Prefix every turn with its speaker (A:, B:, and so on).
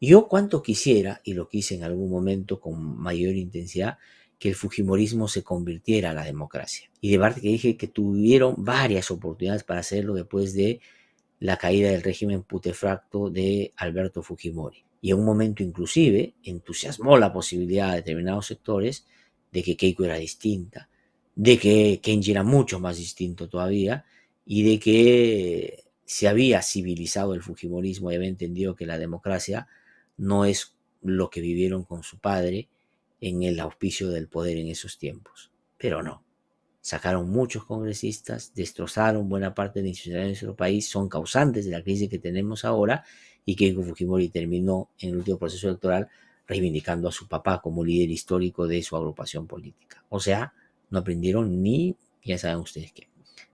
A: Yo cuanto quisiera, y lo quise en algún momento con mayor intensidad, que el Fujimorismo se convirtiera a la democracia. Y de parte que dije que tuvieron varias oportunidades para hacerlo después de la caída del régimen putefracto de Alberto Fujimori. Y en un momento inclusive entusiasmó la posibilidad de determinados sectores de que Keiko era distinta, de que Kenji era mucho más distinto todavía y de que se había civilizado el Fujimorismo y había entendido que la democracia no es lo que vivieron con su padre en el auspicio del poder en esos tiempos. Pero no. Sacaron muchos congresistas, destrozaron buena parte de la de nuestro país, son causantes de la crisis que tenemos ahora y que Fujimori terminó en el último proceso electoral reivindicando a su papá como líder histórico de su agrupación política. O sea, no aprendieron ni, ya saben ustedes qué.